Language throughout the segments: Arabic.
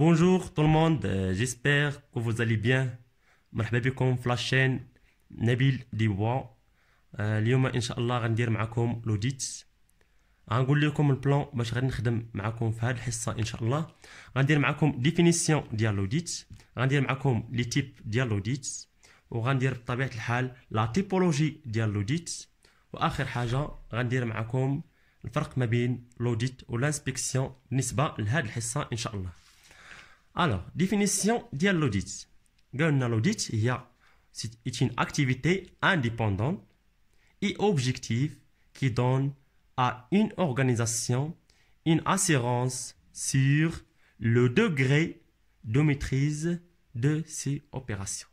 Bonjour tout le monde, euh, j'espère que vous allez bien. مرحبا بكم في لاشين نبيل ديوا آه اليوم ان شاء الله غندير معكم لوديت غنقول لكم البلان باش غادي نخدم معكم في هذه الحصه ان شاء الله غندير معكم ديفينيسيون ديال لوديت غندير معكم لي تيب ديال لوديت وغندير بطبيعه الحال لا تيبولوجي ديال لوديت واخر حاجه غندير معكم الفرق ما بين لوديت والانسبكسيون بالنسبه لهذه الحصه ان شاء الله Alors, définition de l'audit. L'audit est une activité indépendante et objective qui donne à une organisation une assurance sur le degré de maîtrise de ses opérations.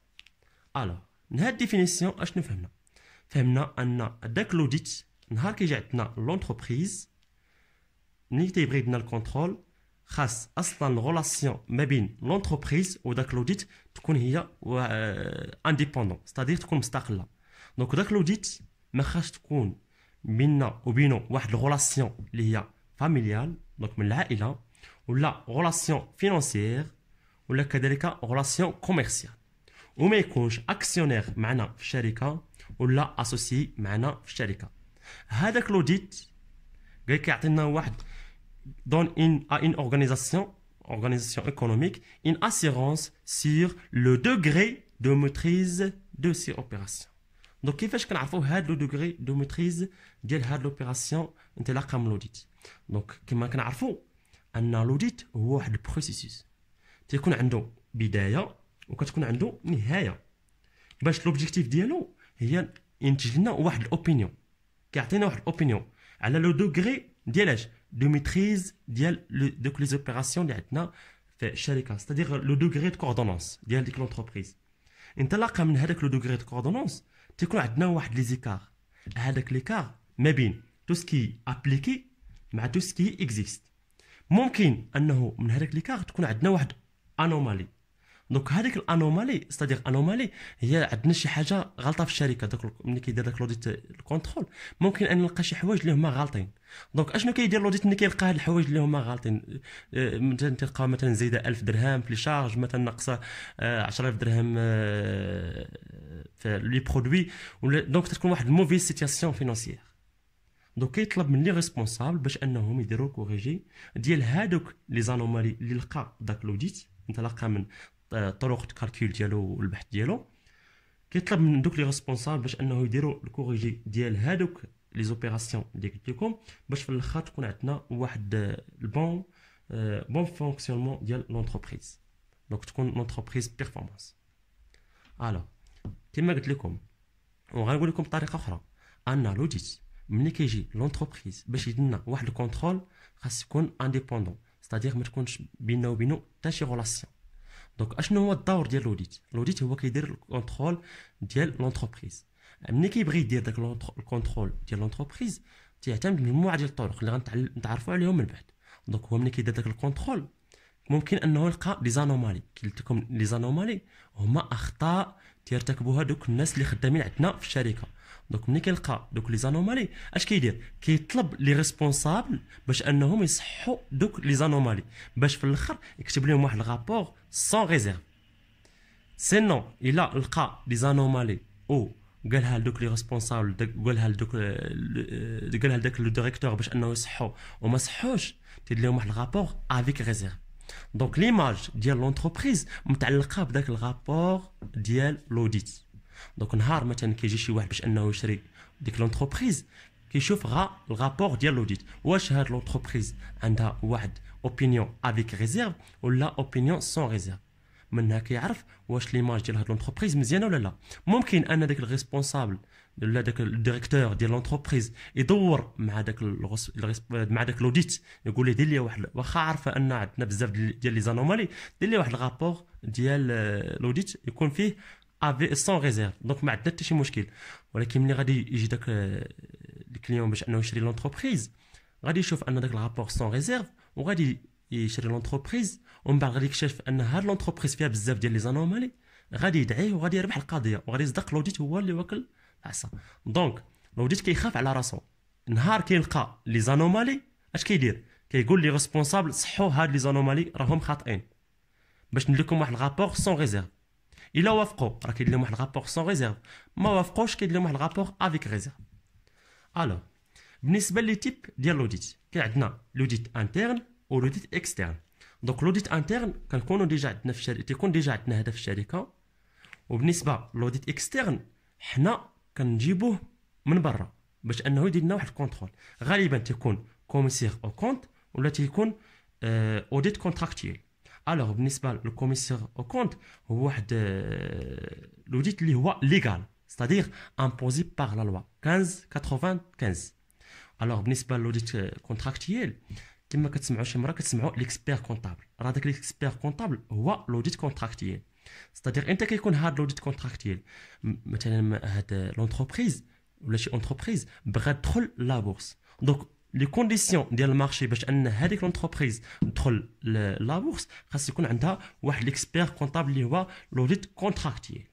Alors, cette définition, je nous faisons. فهمنا l'audit داك لوديت نهار l'entreprise خاص اصلا غولاسيون ما بين لونتربريز وداك لوديت تكون هي انديبوندون آه، ستادير تكون مستقله دونك داك لوديت ما خاص تكون بيننا وبينه واحد الغولاسيون اللي هي فاميليال دونك من العائله ولا غولاسيون فينانسيير ولا كذلك غولاسيون كوميرسيال وما يكونش اكسيونير معنا في الشركه ولا اسوسي معنا في الشركه هذاك لوديت قال كيعطينا واحد donne à une organisation, organisation économique une assurance sur le degré de maîtrise de ces opérations. Donc, كيفاش كنعرفوا هذا لو دوغري دو maîtrise ديال هاد لوبيراسيون انطلاقا من لوديت دونك كما كنعرفوا ان لوديت هو واحد البروسيسوس تيكون عنده بداية وكتكون عنده نهاية باش لوبجيكتيف ديالو هي ينتج لنا واحد الاوبينيون كيعطينا واحد الاوبينيون على لو دوغري دو ميتريز ديال دوك لي زوبيراسيون اللي عندنا في الشركه ستادير لو دوغري دو كوردونونس ديال ديك لونتربريز انطلاقا من هذاك لو دوغري دو كوردونونس تيكون عندنا واحد لي زيكار هذاك ليكار ما بين تو سكي ابليكي مع تو سكي اكزيست ممكن انه من هذاك ليكار تكون عندنا واحد انومالي دونك هذيك الانومالي ستادير انومالي هي عندنا شي حاجه غلطه في الشركه دوك ملي كيدير داك لوديت الكونترول ممكن ان نلقى شي حوايج اللي هما غالطين دونك اشنو كيدير لوديت ملي كيلقى هاد الحوايج اللي هما غالطين آه، مثلا تلقى مثلا زايده 1000 درهم في لي شارج مثلا ناقصه 10000 آه، درهم آه، في لي برودوي دونك تكون واحد موفي سيتياسيون فينونسيير دونك كيطلب من لي ريسبونسابل باش انهم يديروا كوريجي ديال هادوك لي زانومالي اللي لقى داك لوديت انطلاقا من طرق الكالكول ديالو والبحث ديالو كيطلب من دوك لي ريسبونسابل باش انه يديروا الكوريجي ديال هادوك لي زوبيراسيون اللي قلت لكم باش في الاخر تكون عندنا واحد البون بون فونكسيونمون ديال لونتربريز دونك تكون لونتربريز بيرفورمانس الو كما قلت لكم وغنقول لكم بطريقه اخرى ان لوديت ملي كيجي لونتربريز باش يدنا واحد الكونترول خاص يكون انديبوندون ستادير ما تكونش بيننا وبينو حتى شي غولاسيون دونك اشنو هو الدور ديال لوديت لوديت هو كيدير الكونترول ديال لونتربريز ملي كيبغي يدير داك الكونترول ديال لونتربريز تيعتمد مجموعه ديال الطرق اللي غنتعرفوا عليهم من بعد دونك هو ملي كيدير داك الكونترول ممكن انه يلقى لي زانومالي قلت لكم لي زانومالي هما اخطاء تيرتكبوها دوك الناس اللي خدامين عندنا في الشركه دونك ملي كيلقى دوك لي زانومالي اش كيدير كيطلب لي ريسبونسابل باش انهم يصحوا دوك لي زانومالي باش في الاخر يكتب لهم واحد الغابور سون ريزيرف سينو الا لقى لي زانومالي او قالها لدوك لي ريسبونسابل قالها لدوك قالها لداك لو ديريكتور باش انه يصحوا وما صحوش تيدير لهم واحد الغابور افيك ريزيرف دونك ليماج ديال لونتربريز متعلقه بداك الغابور ديال لوديت دونك نهار مثلا كيجي شي واحد باش انه يشري ديك لونتربريز كيشوف غا الغابور ديال لوديت واش هاد لونتربريز عندها واحد اوبينيون افيك ريزيرف ولا اوبينيون سون ريزيرف منها كيعرف واش ليماج ديال هاد لونتربريز مزيانه ولا لا ممكن ان داك الريسبونسابل ولا داك الديريكتور ديال لونتربريز يدور مع داك مع داك لوديت يقول له دير لي واحد واخا عارفه ان عندنا بزاف ديال لي زانومالي دير لي واحد الرابور ديال لوديت آه، يكون فيه افي سون ريزيرف دونك ما عندنا حتى شي مشكل ولكن ملي غادي يجي داك آه، الكليون باش انه يشري لونتربريز غادي يشوف ان داك الرابور سون ريزيرف وغادي يشري لونتربريز ومن بعد غادي يكتشف ان هاد لونتربريز فيها بزاف ديال لي زانومالي غادي يدعيه وغادي يربح القضيه وغادي يصدق لوديت هو اللي واكل العصا دونك لوديت كيخاف على راسو نهار كيلقى لي زانومالي اش كيدير كيقول لي ريسبونسابل صحوا هاد لي زانومالي راهم خاطئين باش ندير لكم واحد الغابور سون ريزيرف الا وافقوا راه كيدير لهم واحد الغابور سون ريزيرف ما وافقوش كيدير لهم واحد الغابور افيك ريزيرف الو بالنسبه لي تيب ديال لوديت كاين عندنا لوديت انترن ولوديت اكسترن دونك لوديت انترن كنكونوا ديجا عندنا في الشركه تيكون ديجا عندنا هذا في الشركه وبالنسبه لوديت اكسترن حنا كنجيبوه من برا باش انه يدير لنا واحد الكونترول غالبا تيكون كوميسير او كونت ولا تيكون اه اوديت كونتراكتيل الوغ بالنسبه للكوميسير او كونت هو واحد اه لوديت اللي هو ليغال ستادير امبوزي باغ لا لوا la loi 15 95 بالنسبه لوديت كونتراكتيل كما كتسمعوا شي مره كتسمعوا ليكسبير كونطابل راه داك ليكسبير كونطابل هو لوديت كونتراكتيل ستادير انت كيكون هاد لوديت كونتراكتيل مثلا هاد لونتربريز ولا شي اونتربريز بغات تدخل لا بورس دونك لي كونديسيون ديال المارشي باش ان هذيك لونتربريز تدخل لا بورس خاص يكون عندها واحد ليكسبير كونطابل اللي هو لوديت كونتراكتيل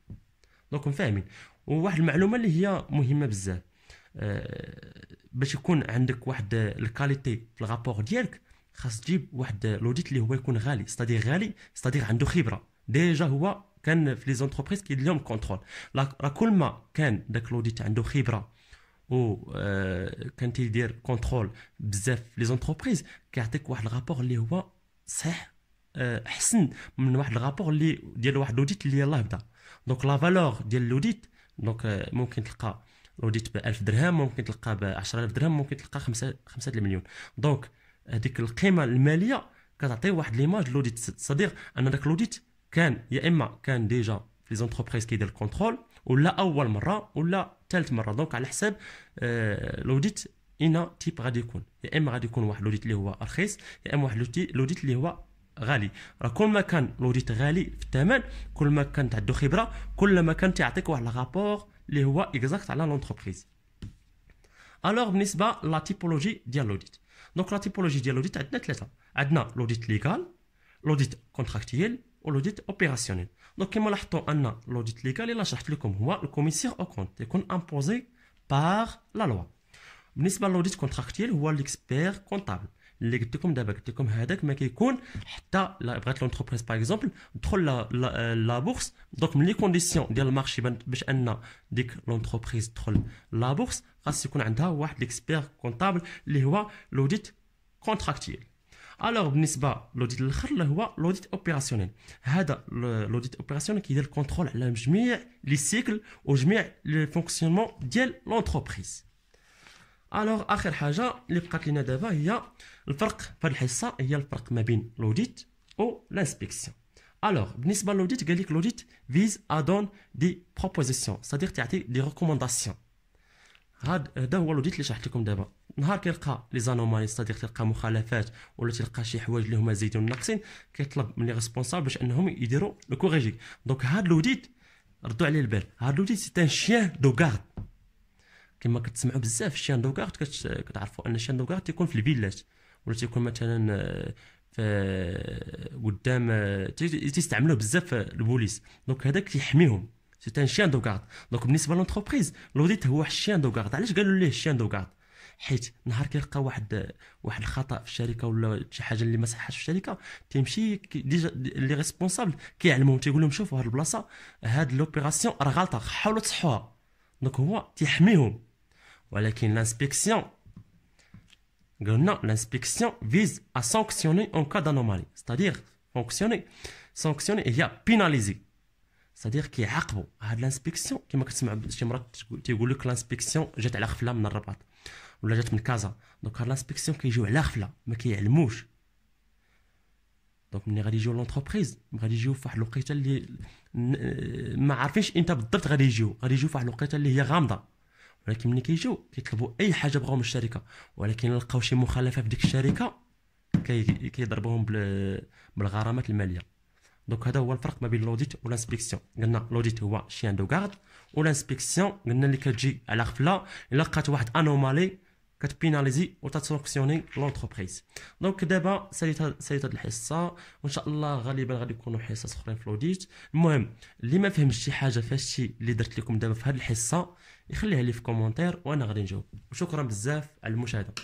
دونك فاهمين وواحد المعلومه اللي هي مهمه بزاف آه، باش يكون عندك واحد الكاليتي في الغابور ديالك خاص تجيب واحد لوديت اللي هو يكون غالي ستادير غالي ستادير عنده خبره ديجا هو كان في لي زونتربريز كيدير لهم كونترول راه كل ما كان داك لوديت عنده خبره و آه، كان تيدير كونترول بزاف في لي زونتربريز كيعطيك واحد الغابور اللي هو صحيح آه، احسن من واحد الغابور اللي ديال واحد لوديت اللي يلاه بدا دونك لا فالور ديال لوديت دونك ممكن تلقى وديت ب 1000 درهم ممكن تلقى ب 10000 درهم ممكن تلقى 5 5 المليون دونك هذيك القيمه الماليه كتعطي واحد ليماج لوديت صديق ان ذاك لوديت كان يا اما كان ديجا في لي زونتربريز كيدير الكونترول ولا اول مره ولا ثالث مره دونك على حساب آه، لوديت اين تيب غادي يكون يا اما غادي يكون واحد لوديت اللي هو رخيص يا اما واحد لوديت اللي هو غالي راه كل ما كان لوديت غالي في الثمن كل ما كانت عنده خبره كل ما كان تيعطيك واحد الرابور Les lois exactes à l'entreprise. Alors, nous avons la typologie de l'audit. Donc, la typologie de l'audit est d'être là. Nous avons l'audit légal, l'audit contractuel ou l'audit opérationnel. Donc, nous avons l'audit légal et la charge de l'audit, comme le commissaire au compte, qui est imposé par la loi. Nous avons l'audit contractuel ou l'expert comptable. C'est ce que vous avez vu, mais vous avez vu que l'entreprise, par exemple, est la bourse. Donc, les conditions du marché, si que l'entreprise est trop la bourse, vous avez vu l'expert comptable qui a l'audit contractuel. Alors, le n'est pas l'audit opérationnel. C'est l'audit opérationnel qui a fait le contrôle des cycles et des fonctionnements de l'entreprise. الوغ اخر حاجه اللي بقات لنا دابا هي الفرق في هذه الحصه هي الفرق ما بين لوديت و لانسبيكسيون الوغ بالنسبه لوديت قال لك لوديت فيز ادون دي بروبوزيسيون صديق تعطي دي ريكومونداسيون هاد هذا هو لوديت اللي شرحت لكم دابا نهار كيلقى لي زانومالي صديق تلقى مخالفات ولا تلقى شي حوايج اللي هما زايدين ناقصين كيطلب من لي ريسبونسابل باش انهم يديروا لو كوريجي دونك هاد لوديت ردوا عليه البال هاد لوديت سي ان شيان دو غارد كما كتسمعوا بزاف كارت كتعرفوا ان كارت تيكون في الفيلات ولا تيكون مثلا آه، في آه، قدام آه، تيستعملوه بزاف البوليس دونك هذاك كيحميهم سي ان شيان كارت دونك بالنسبه لونتربريز لوديت هو واحد الشيان كارت علاش قالوا ليه الشيان كارت حيت نهار كيلقى واحد واحد الخطا في الشركه ولا شي حاجه اللي ما صحاش في الشركه تيمشي ديجا لي ريسبونسابل كيعلمهم تيقول لهم شوفوا هاد البلاصه هاد لوبيراسيون راه غلطه حاولوا تصحوها دونك هو تيحميهم voilà qu'une l'inspection, non l'inspection vise à sanctionner en cas d'anomalie, c'est-à-dire sanctionner, sanctionner et pénaliser, c'est-à-dire qu'il y a qu'bon à l'inspection, qu'est-ce que c'est que l'inspection, je t'ai l'air flambé dans la boîte, on l'a jeté dans le casier, donc l'inspection qui joue l'air là, mais qui est le mouche. donc on dirige au l'entreprise, on dirige au faire l'opération, mais à l'infini, tu sais, tu vas te diriger, diriger au faire l'opération ولكن ملي كيجيو كيطلبوا اي حاجه بغاو من الشركه ولكن لقاو شي مخالفه في ديك الشركه كيضربوهم كي بالغرامات الماليه دونك هذا هو الفرق ما بين لوديت والانسبيكسيون قلنا لوديت هو شي عنده كارد والانسبيكسيون قلنا اللي كتجي على غفله الا لقات واحد انومالي كتبيناليزي وتتسانكسيوني لونتربريز دونك دابا ساليت ساليت هاد الحصه وان شاء الله غالبا غادي يكونوا حصص اخرين في لوديت المهم اللي ما فهمش شي حاجه فاش الشيء اللي درت لكم دابا في هاد الحصه يخليها لي في كومونتير وانا غادي نجاوب وشكرا بزاف على المشاهده